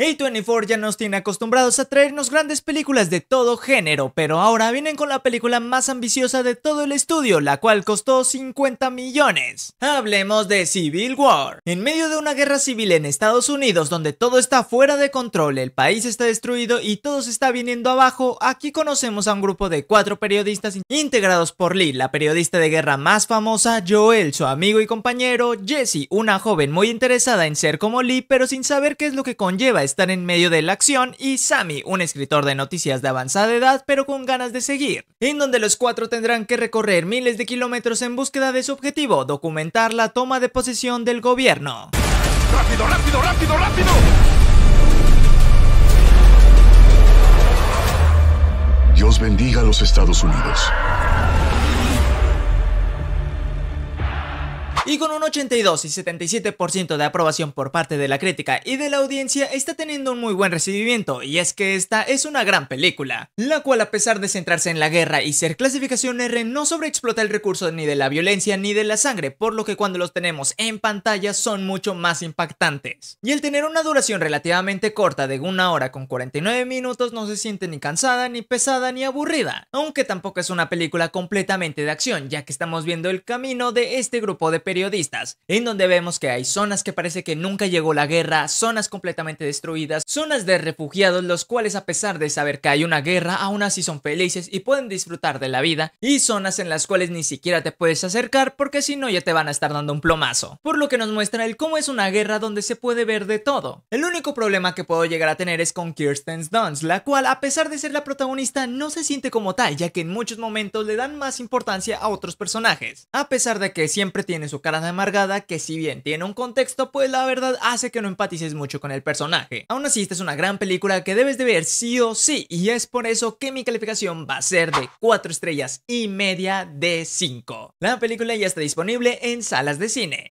A24 ya nos tiene acostumbrados a traernos grandes películas de todo género, pero ahora vienen con la película más ambiciosa de todo el estudio, la cual costó 50 millones. Hablemos de Civil War. En medio de una guerra civil en Estados Unidos donde todo está fuera de control, el país está destruido y todo se está viniendo abajo, aquí conocemos a un grupo de cuatro periodistas integrados por Lee, la periodista de guerra más famosa, Joel, su amigo y compañero, Jesse, una joven muy interesada en ser como Lee pero sin saber qué es lo que conlleva están en medio de la acción y Sammy, un escritor de noticias de avanzada edad pero con ganas de seguir, en donde los cuatro tendrán que recorrer miles de kilómetros en búsqueda de su objetivo, documentar la toma de posesión del gobierno. ¡Rápido, rápido, rápido, rápido! Dios bendiga a los Estados Unidos. Y con un 82 y 77% de aprobación por parte de la crítica y de la audiencia está teniendo un muy buen recibimiento y es que esta es una gran película, la cual a pesar de centrarse en la guerra y ser clasificación R no sobreexplota el recurso ni de la violencia ni de la sangre, por lo que cuando los tenemos en pantalla son mucho más impactantes. Y el tener una duración relativamente corta de una hora con 49 minutos no se siente ni cansada, ni pesada, ni aburrida, aunque tampoco es una película completamente de acción, ya que estamos viendo el camino de este grupo de periodistas periodistas, en donde vemos que hay zonas que parece que nunca llegó la guerra, zonas completamente destruidas, zonas de refugiados los cuales a pesar de saber que hay una guerra, aún así son felices y pueden disfrutar de la vida, y zonas en las cuales ni siquiera te puedes acercar porque si no ya te van a estar dando un plomazo. Por lo que nos muestra el cómo es una guerra donde se puede ver de todo. El único problema que puedo llegar a tener es con Kirsten Dunst, la cual a pesar de ser la protagonista no se siente como tal, ya que en muchos momentos le dan más importancia a otros personajes, a pesar de que siempre tiene su caras amargada que si bien tiene un contexto, pues la verdad hace que no empatices mucho con el personaje. Aún así, esta es una gran película que debes de ver sí o sí, y es por eso que mi calificación va a ser de 4 estrellas y media de 5. La película ya está disponible en salas de cine.